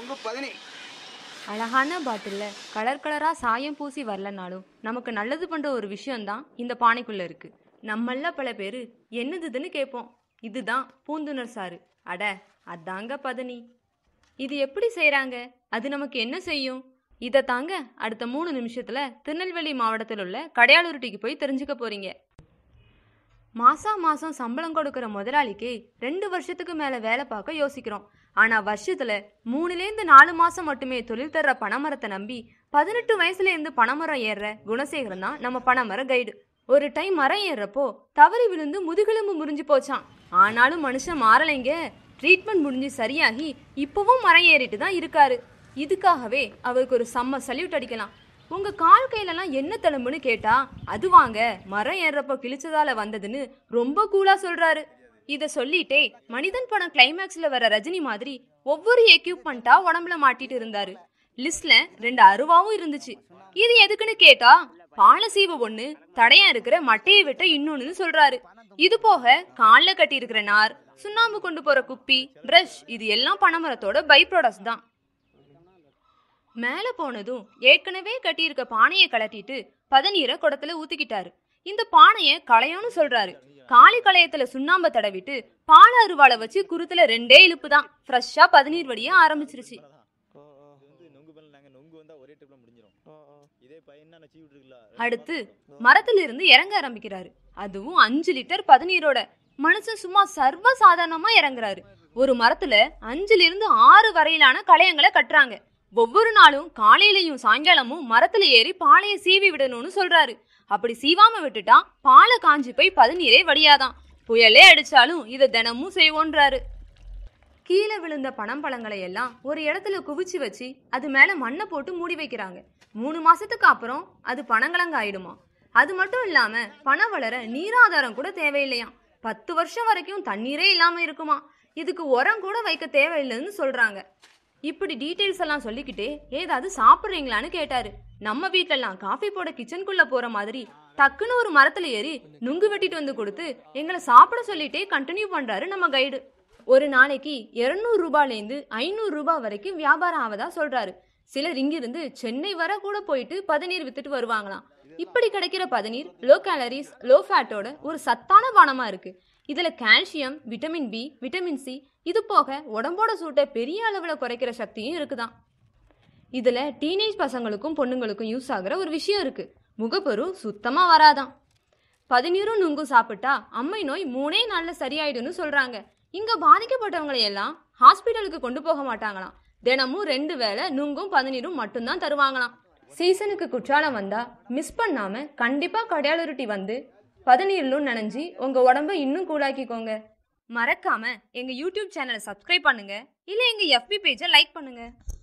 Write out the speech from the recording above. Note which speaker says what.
Speaker 1: தொங்கு பதினி அழகான பாட்டிலில் கலர் கலராக சாயம் பூசி வரலனாலும் நமக்கு நல்லது பண்ணுற ஒரு விஷயம்தான் இந்த பானைக்குள்ளே இருக்குது நம்மள பல பேர் என்னதுன்னு கேட்போம் இதுதான் பூந்துணர் சாறு அட அதாங்க பதனி இது எப்படி செய்கிறாங்க அது நமக்கு என்ன செய்யும் இதை தாங்க அடுத்த மூணு நிமிஷத்தில் திருநெல்வேலி மாவட்டத்தில் உள்ள கடையாளூர் டீக்கு போய் தெரிஞ்சுக்க போகிறீங்க மாசா மாசம் சம்பளம் கொடுக்குற முதலாளிக்கு ரெண்டு வருஷத்துக்கு மேலே வேலை பார்க்க யோசிக்கிறோம் ஆனால் வருஷத்தில் மூணுலேருந்து நாலு மாதம் மட்டுமே தொழில் தர்ற பனைமரத்தை நம்பி பதினெட்டு வயசுலேருந்து பனைமரம் ஏறுற குணசேகரன் தான் நம்ம பனைமர கைடு ஒரு டைம் மரம் ஏறுறப்போ தவறி விழுந்து முதுகெலும்பு முறிஞ்சு போச்சான் ஆனாலும் மனுஷன் மாறலைங்க ட்ரீட்மெண்ட் முடிஞ்சு சரியாகி இப்போவும் மரம் ஏறிட்டு தான் இருக்காரு இதுக்காகவே அவருக்கு ஒரு செம்ம சல்யூட் அடிக்கலாம் உங்கள் கால் கையிலலாம் என்ன தழும்புன்னு கேட்டால் அது வாங்க மரம் ஏறுறப்போ கிழிச்சதால வந்ததுன்னு ரொம்ப கூலாக சொல்கிறாரு இதை சொல்லிட்டே மனிதன் படம் கிளைமேக்ஸில் வர ரஜினி மாதிரி ஒவ்வொரு எக்யூப்மெண்ட்டாக உடம்புல மாட்டிட்டு இருந்தாரு லிஸ்ட்ல ரெண்டு அருவாவும் இருந்துச்சு இது எதுக்குன்னு கேட்டா பாலசீவு ஒண்ணு தடையா இருக்கிற மட்டையை விட்ட இன்னொன்னு சொல்றாரு இது போக காலில் கட்டி இருக்கிற நார் சுண்ணாம்பு கொண்டு போற குப்பி பிரஷ் இது எல்லாம் பனைமரத்தோட பை ப்ராடக்ட்ஸ் தான் மேலே போனதும் ஏற்கனவே கட்டியிருக்க பானையை கலட்டிட்டு பதநீரை குடத்துல ஊத்திக்கிட்டாரு இந்த பானையை களையோன்னு சொல்றாரு காளி களையத்துல சுண்ணாம்ப தடவிட்டு பால அருவாளை வச்சு குருத்துல ரெண்டே இழுப்பு தான் ஃப்ரெஷ்ஷா பதநீர் வடிய ஆரம்பிச்சிருச்சு அடுத்து மரத்துல இருந்து இறங்க ஆரம்பிக்கிறாரு அதுவும் அஞ்சு லிட்டர் பதநீரோட மனுஷன் சும்மா சர்வ சாதாரணமா இறங்குறாரு ஒரு மரத்துல அஞ்சுல இருந்து ஆறு வரையிலான களையங்களை கட்டுறாங்க ஒவ்வொரு நாளும் காலையிலையும் சாயங்காலமும் மரத்துல ஏறி பாலையை சீவி விடணும்னு சொல்றாரு அப்படி சீவாம விட்டுட்டா பாலை காஞ்சி போய் பதநீரே வடியாதான் புயலே அடிச்சாலும் இதை தினமும் செய்வோன்றாரு கீழே விழுந்த பணம் பழங்களை எல்லாம் ஒரு இடத்துல குவிச்சு வச்சு அது மேல மண்ணை போட்டு மூடி வைக்கிறாங்க மூணு மாசத்துக்கு அப்புறம் அது பணங்கலங்க ஆயிடுமா அது மட்டும் இல்லாம பணம் வளர நீராதாரம் கூட தேவையில்லையா பத்து வருஷம் வரைக்கும் தண்ணீரே இல்லாம இருக்குமா இதுக்கு உரம் கூட வைக்க தேவையில்லைன்னு சொல்றாங்க இப்படி டீட்டெயில்ஸ் எல்லாம் சொல்லிக்கிட்டே ஏதாவது சாப்பிட்றீங்களான்னு கேட்டாரு நம்ம வீட்டிலலாம் காஃபி போட கிச்சனுக்குள்ள போற மாதிரி டக்குன்னு ஒரு மரத்துல ஏறி நுங்கு வெட்டிட்டு வந்து கொடுத்து எங்களை சாப்பிட சொல்லிட்டே கண்டினியூ பண்றாரு நம்ம கைடு ஒரு நாளைக்கு இருநூறு ரூபாலேருந்து ஐநூறு ரூபாய் வரைக்கும் வியாபாரம் ஆவதா சொல்றாரு சிலர் இங்கிருந்து சென்னை வர கூட போயிட்டு பதநீர் வித்துட்டு வருவாங்களாம் இப்படி கிடைக்கிற பதநீர் லோ கேலரிஸ் லோ ஃபேட்டோட ஒரு சத்தான பானமா இருக்கு இதுல calcium vitamin B vitamin C இது போக உடம்போட சூட்டை பெரிய அளவுல குறைக்கிற சக்தியும் இருக்குதான் இதுல டீனேஜ் பசங்களுக்கும் பொண்ணுங்களுக்கும் யூஸ் ஆகுற ஒரு விஷயம் இருக்கு முகப்பரு சுத்தமா வராதான் பதினீரும் நுங்கும் சாப்பிட்டா அம்மை நோய் மூணே நாள்ல சரியாயிடும்னு சொல்றாங்க இங்க பாதிக்கப்பட்டவங்களை எல்லாம் ஹாஸ்பிட்டலுக்கு கொண்டு போக மாட்டாங்களாம் தினமும் ரெண்டு வேளை நுங்கும் பதநீரும் மட்டும்தான் தருவாங்களாம் சீசனுக்கு குற்றாலம் வந்தா மிஸ் பண்ணாம கண்டிப்பா கடையாளுருட்டி வந்து பதநீரிலும் நனைஞ்சி உங்க உடம்ப இன்னும் கூலாக்கிக்கோங்க மறக்காம எங்க யூடியூப் சேனலை சப்ஸ்கிரைப் பண்ணுங்க இல்ல எங்க எஃபி பேஜை லைக் பண்ணுங்க